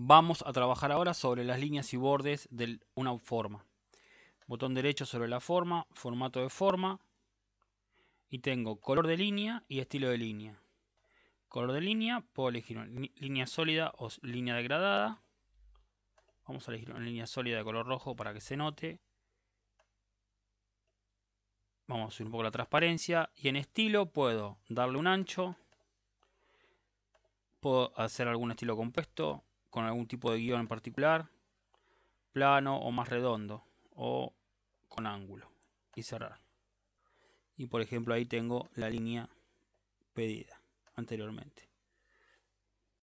Vamos a trabajar ahora sobre las líneas y bordes de una forma. Botón derecho sobre la forma, formato de forma. Y tengo color de línea y estilo de línea. Color de línea, puedo elegir línea sólida o línea degradada. Vamos a elegir una línea sólida de color rojo para que se note. Vamos a subir un poco la transparencia. Y en estilo puedo darle un ancho. Puedo hacer algún estilo compuesto con algún tipo de guión en particular, plano o más redondo o con ángulo y cerrar. Y por ejemplo ahí tengo la línea pedida anteriormente.